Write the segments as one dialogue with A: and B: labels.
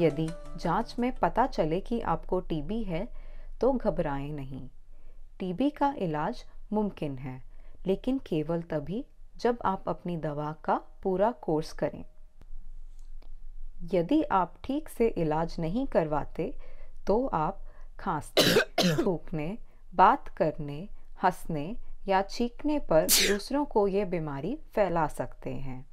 A: यदि जांच में पता चले कि आपको टीबी है तो घबराएं नहीं टीबी का इलाज मुमकिन है लेकिन केवल तभी जब आप अपनी दवा का पूरा कोर्स करें यदि आप ठीक से इलाज नहीं करवाते तो आप खांसने थूकने बात करने हंसने या चीखने पर दूसरों को ये बीमारी फैला सकते हैं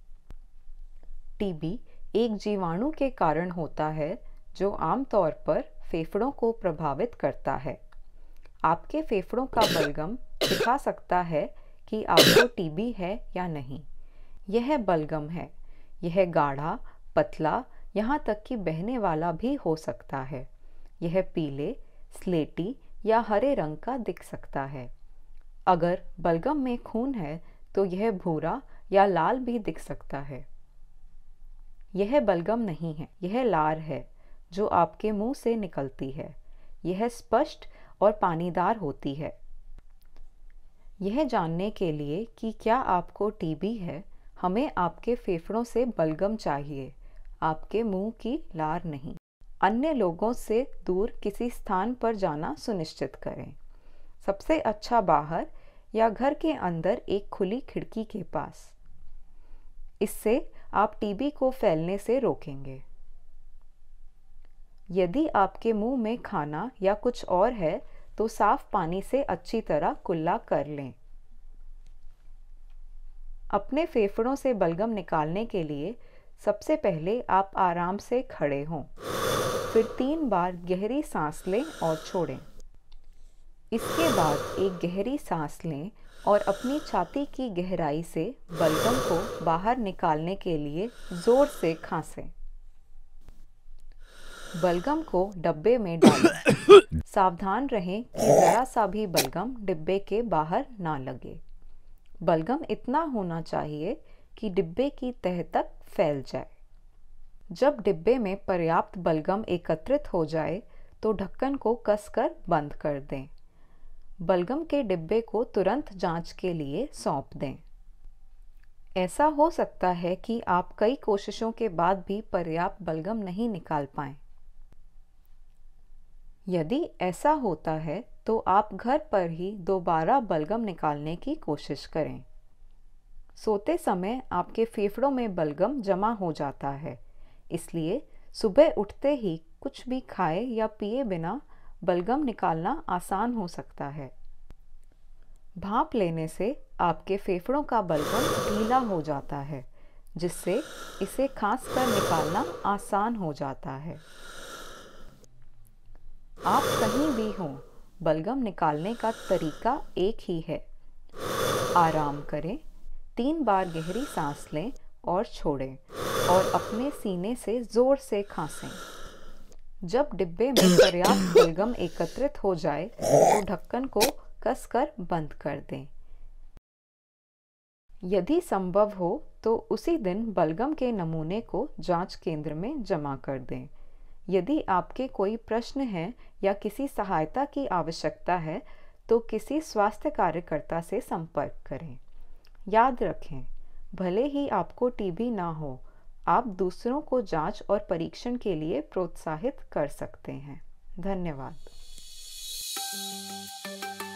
A: टीबी एक जीवाणु के कारण होता है जो आमतौर पर फेफड़ों को प्रभावित करता है आपके फेफड़ों का बलगम दिखा सकता है कि आपको टीबी है या नहीं यह बलगम है यह गाढ़ा पतला यहाँ तक कि बहने वाला भी हो सकता है यह पीले स्लेटी या हरे रंग का दिख सकता है अगर बलगम में खून है तो यह भूरा या लाल भी दिख सकता है यह बलगम नहीं है यह लार है जो आपके मुंह से निकलती है यह स्पष्ट और पानीदार होती है यह जानने के लिए कि क्या आपको टीबी है हमें आपके फेफड़ों से बलगम चाहिए आपके मुंह की लार नहीं अन्य लोगों से दूर किसी स्थान पर जाना सुनिश्चित करें सबसे अच्छा बाहर या घर के अंदर एक खुली खिड़की के पास इससे आप टीबी को फैलने से रोकेंगे यदि आपके मुंह में खाना या कुछ और है तो साफ पानी से अच्छी तरह कुल्ला कर लें अपने फेफड़ों से बलगम निकालने के लिए सबसे पहले आप आराम से खड़े हों फिर तीन बार गहरी सांस लें और छोड़ें इसके बाद एक गहरी सांस लें और अपनी छाती की गहराई से बलगम को बाहर निकालने के लिए ज़ोर से खांसें बलगम को डब्बे में डालें सावधान रहें कि ज़रा सा भी बलगम डिब्बे के बाहर ना लगे बलगम इतना होना चाहिए कि डिब्बे की तह तक फैल जाए जब डिब्बे में पर्याप्त बलगम एकत्रित हो जाए तो ढक्कन को कसकर बंद कर दें बलगम के डिब्बे को तुरंत जांच के लिए सौंप दें ऐसा हो सकता है कि आप कई कोशिशों के बाद भी पर्याप्त बलगम नहीं निकाल पाएं। यदि ऐसा होता है तो आप घर पर ही दोबारा बलगम निकालने की कोशिश करें सोते समय आपके फेफड़ों में बलगम जमा हो जाता है इसलिए सुबह उठते ही कुछ भी खाए या पिए बिना बलगम निकालना आसान हो सकता है भाप लेने से आपके फेफड़ों का बलगम ढीला हो जाता है जिससे इसे खांस कर निकालना आसान हो जाता है आप कहीं भी हों बलगम निकालने का तरीका एक ही है आराम करें तीन बार गहरी सांस लें और छोड़ें और अपने सीने से ज़ोर से खांसें जब डिब्बे में पर्याप्त बलगम एकत्रित हो जाए तो ढक्कन को कसकर बंद कर दें यदि संभव हो तो उसी दिन बलगम के नमूने को जांच केंद्र में जमा कर दें यदि आपके कोई प्रश्न है या किसी सहायता की आवश्यकता है तो किसी स्वास्थ्य कार्यकर्ता से संपर्क करें याद रखें भले ही आपको टीबी ना हो आप दूसरों को जांच और परीक्षण के लिए प्रोत्साहित कर सकते हैं धन्यवाद